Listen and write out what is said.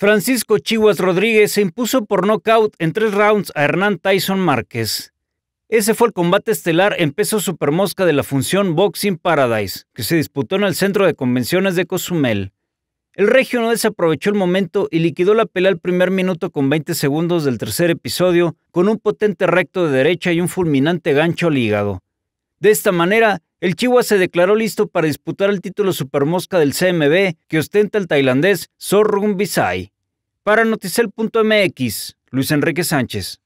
Francisco Chihuas Rodríguez se impuso por nocaut en tres rounds a Hernán Tyson Márquez. Ese fue el combate estelar en peso supermosca de la función Boxing Paradise, que se disputó en el centro de convenciones de Cozumel. El regio no desaprovechó el momento y liquidó la pelea al primer minuto con 20 segundos del tercer episodio, con un potente recto de derecha y un fulminante gancho al hígado. De esta manera, el Chihuahua se declaró listo para disputar el título supermosca del CMB que ostenta el tailandés Sorrung Bisai. Para Noticel.mx, Luis Enrique Sánchez.